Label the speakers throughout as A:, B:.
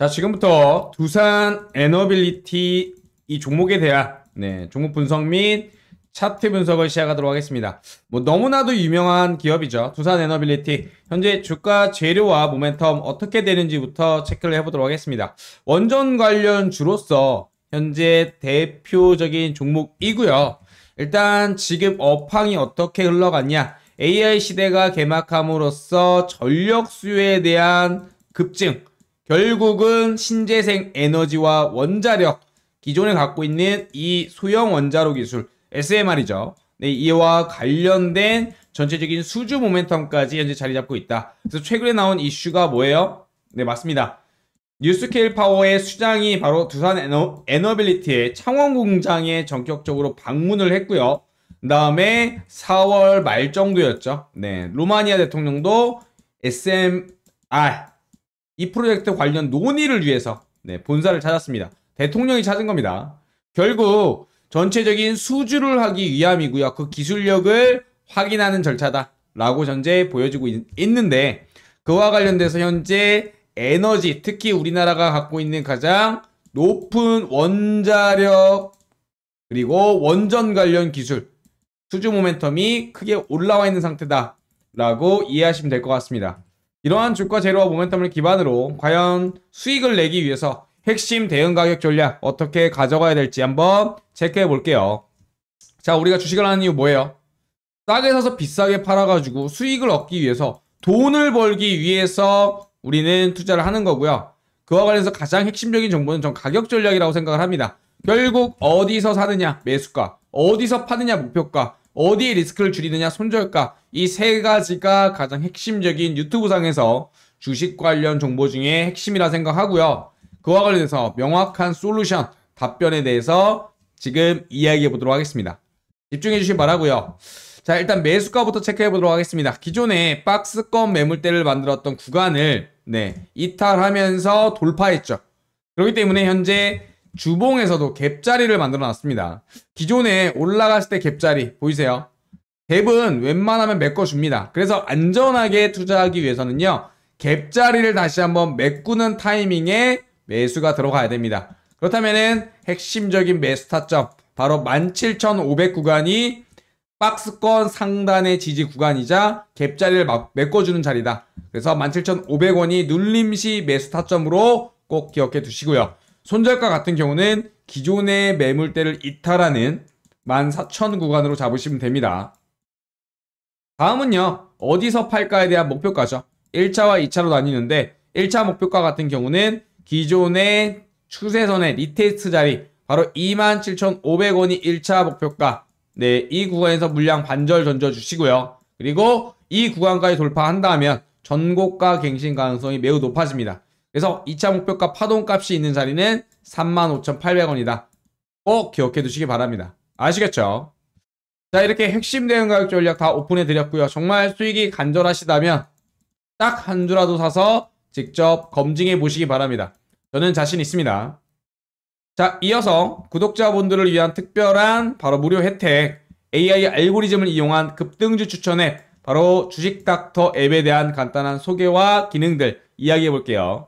A: 자 지금부터 두산 에너빌리티 이 종목에 대한 네, 종목 분석 및 차트 분석을 시작하도록 하겠습니다. 뭐 너무나도 유명한 기업이죠. 두산 에너빌리티 현재 주가 재료와 모멘텀 어떻게 되는지부터 체크를 해보도록 하겠습니다. 원전 관련 주로서 현재 대표적인 종목이고요. 일단 지금 업황이 어떻게 흘러갔냐 AI 시대가 개막함으로써 전력 수요에 대한 급증 결국은 신재생 에너지와 원자력, 기존에 갖고 있는 이 소형 원자로 기술, SMR이죠. 네, 이와 관련된 전체적인 수주 모멘텀까지 현재 자리 잡고 있다. 그래서 최근에 나온 이슈가 뭐예요? 네, 맞습니다. 뉴스케일 파워의 수장이 바로 두산 에너, 에너빌리티의 창원 공장에 전격적으로 방문을 했고요. 그다음에 4월 말 정도였죠. 네, 루마니아 대통령도 SMR 이 프로젝트 관련 논의를 위해서 네, 본사를 찾았습니다. 대통령이 찾은 겁니다. 결국 전체적인 수주를 하기 위함이고요. 그 기술력을 확인하는 절차다라고 현재 보여지고 있, 있는데 그와 관련돼서 현재 에너지 특히 우리나라가 갖고 있는 가장 높은 원자력 그리고 원전 관련 기술 수주 모멘텀이 크게 올라와 있는 상태다라고 이해하시면 될 것 같습니다. 이러한 주가 제로와 모멘텀을 기반으로 과연 수익을 내기 위해서 핵심 대응 가격 전략 어떻게 가져가야 될지 한번 체크해 볼게요. 자, 우리가 주식을 하는 이유 뭐예요? 싸게 사서 비싸게 팔아가지고 수익을 얻기 위해서 돈을 벌기 위해서 우리는 투자를 하는 거고요. 그와 관련해서 가장 핵심적인 정보는 전 가격 전략이라고 생각을 합니다. 결국 어디서 사느냐 매수가, 어디서 파느냐 목표가, 어디에 리스크를 줄이느냐, 손절가. 이 세 가지가 가장 핵심적인 유튜브상에서 주식 관련 정보 중에 핵심이라 생각하고요. 그와 관련해서 명확한 솔루션, 답변에 대해서 지금 이야기해 보도록 하겠습니다. 집중해 주시기 바라고요. 자, 일단 매수가부터 체크해 보도록 하겠습니다. 기존에 박스권 매물대를 만들었던 구간을 네, 이탈하면서 돌파했죠. 그렇기 때문에 현재 주봉에서도 갭자리를 만들어 놨습니다. 기존에 올라갔을 때 갭자리 보이세요? 갭은 웬만하면 메꿔줍니다. 그래서 안전하게 투자하기 위해서는요. 갭자리를 다시 한번 메꾸는 타이밍에 매수가 들어가야 됩니다. 그렇다면은 핵심적인 매수 타점 바로 17,500 구간이 박스권 상단의 지지 구간이자 갭자리를 메꿔주는 자리다. 그래서 17,500원이 눌림시 매수 타점으로 꼭 기억해 두시고요. 손절가 같은 경우는 기존의 매물대를 이탈하는 14,000 구간으로 잡으시면 됩니다. 다음은요. 어디서 팔까에 대한 목표가죠. 1차와 2차로 나뉘는데 1차 목표가 같은 경우는 기존의 추세선의 리테스트 자리 바로 27,500원이 1차 목표가 네, 이 구간에서 물량 반절 던져주시고요. 그리고 이 구간까지 돌파한다면 전고가 갱신 가능성이 매우 높아집니다. 그래서 2차 목표가 파동값이 있는 자리는 35,800원이다. 꼭 기억해 두시기 바랍니다. 아시겠죠? 자 이렇게 핵심 대응 가격 전략 다 오픈해 드렸고요. 정말 수익이 간절하시다면 딱 한 주라도 사서 직접 검증해 보시기 바랍니다. 저는 자신 있습니다. 자 이어서 구독자분들을 위한 특별한 바로 무료 혜택 AI 알고리즘을 이용한 급등주 추천앱 바로 주식닥터 앱에 대한 간단한 소개와 기능들 이야기해 볼게요.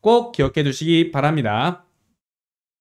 A: 꼭 기억해 두시기 바랍니다.